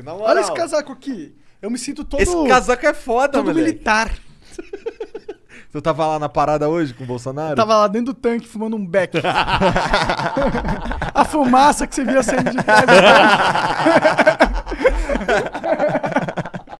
Que na moral. Olha esse casaco aqui. Eu me sinto todo. Esse casaco é foda, todo moleque. militar. Tu tava lá na parada hoje com o Bolsonaro? Eu tava lá dentro do tanque fumando um beck. a fumaça que você via saindo de trás.